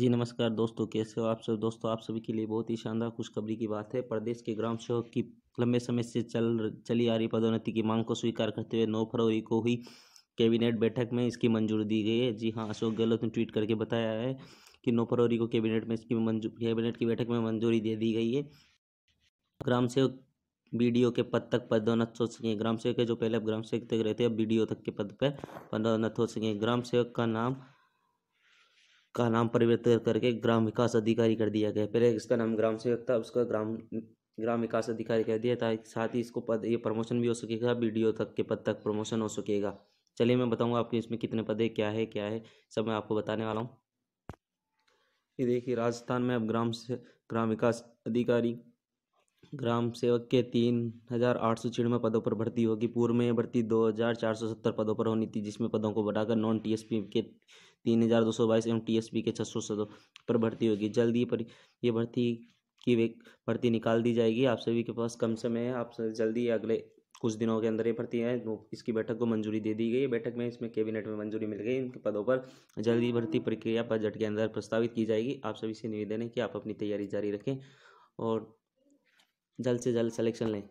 जी नमस्कार दोस्तों कैसे हो आप सब दोस्तों आप सभी के लिए बहुत ही शानदार खुशखबरी की बात है प्रदेश के ग्राम सेवक की लंबे समय से चल चली आ रही पदोन्नति की मांग को स्वीकार करते हुए नौ फरवरी को हुई कैबिनेट बैठक में इसकी मंजूरी दी गई है जी हाँ अशोक गहलोत ने ट्वीट करके बताया है कि नौ फरवरी को कैबिनेट में इसकी मंजूर कैबिनेट की बैठक में मंजूरी दे दी गई है ग्राम सेवक बी के पद तक पदोन्नत हो सकेंगे ग्राम सेवक है जो पहले अब ग्राम सेवक तक रहते हैं अब बी तक के पद पर पदोन्नत हो सकेंगे ग्राम सेवक का नाम का नाम परिवर्तित करके ग्राम विकास अधिकारी कर दिया गया पहले इसका नाम ग्राम सेवक था उसका ग्राम ग्राम विकास अधिकारी कर दिया था साथ ही इसको पद ये प्रमोशन भी हो सकेगा बी तक के पद तक प्रमोशन हो सकेगा चलिए मैं बताऊंगा आपके इसमें कितने पदे क्या है क्या है सब मैं आपको बताने वाला हूँ ये देखिए राजस्थान में अब ग्राम से ग्राम विकास अधिकारी ग्राम सेवक के तीन हजार आठ सौ छियानवे पदों पर भर्ती होगी पूर्व में भर्ती दो हजार चार सौ सत्तर पदों पर होनी थी जिसमें पदों को बढ़ाकर नॉन टीएसपी के तीन हजार दो सौ बाईस एवं टीएसपी के छः सौ सदों पर भर्ती होगी जल्द ही पर ये भर्ती की भर्ती निकाल दी जाएगी आप सभी के पास कम समय है आप जल्दी अगले कुछ दिनों के अंदर ये भर्ती है इसकी बैठक को मंजूरी दे दी गई बैठक में इसमें कैबिनेट में मंजूरी मिल गई इनके पदों पर जल्दी भर्ती प्रक्रिया बजट के अंदर प्रस्तावित की जाएगी आप सभी से निवेदन है कि आप अपनी तैयारी जारी रखें और जल्द से जल्द सेलेक्शन लें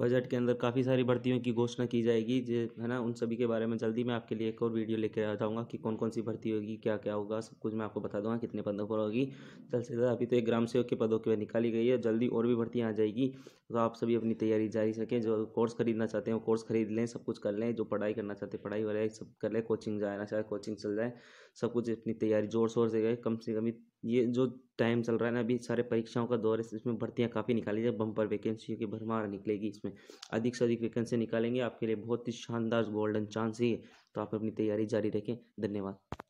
बजट के अंदर काफ़ी सारी भर्तियों की घोषणा की जाएगी जो है ना उन सभी के बारे में जल्दी मैं आपके लिए एक और वीडियो लेकर आ जाऊँगा कि कौन कौन सी भर्ती होगी क्या क्या होगा सब कुछ मैं आपको बता दूँगा कितने पदों पर होगी जल्द से जल्द अभी तो एक ग्राम सेवक के पदों की निकाली गई है जल्दी और भी भर्ती आ जाएगी तो आप सभी अपनी तैयारी जारी रखें जो कोर्स खरीदना चाहते हैं वो कोर्स खरीद लें सब कुछ कर लें जो पढ़ाई करना चाहते हैं पढ़ाई वगैरह सब कर लें कोचिंग जाना चाहे कोचिंग चल जाए सब कुछ अपनी तैयारी ज़ोर शोर से गए कम से कम ये जो टाइम चल रहा है ना अभी सारे परीक्षाओं का दौर है इसमें भर्तियाँ काफ़ी निकाली जाए बम्पर वैकेंसी की भरमार निकलेगी इसमें अधिक से अधिक वैकेंसी निकालेंगे आपके लिए बहुत ही शानदार गोल्डन चांस ही है तो आप अपनी तैयारी जारी रखें धन्यवाद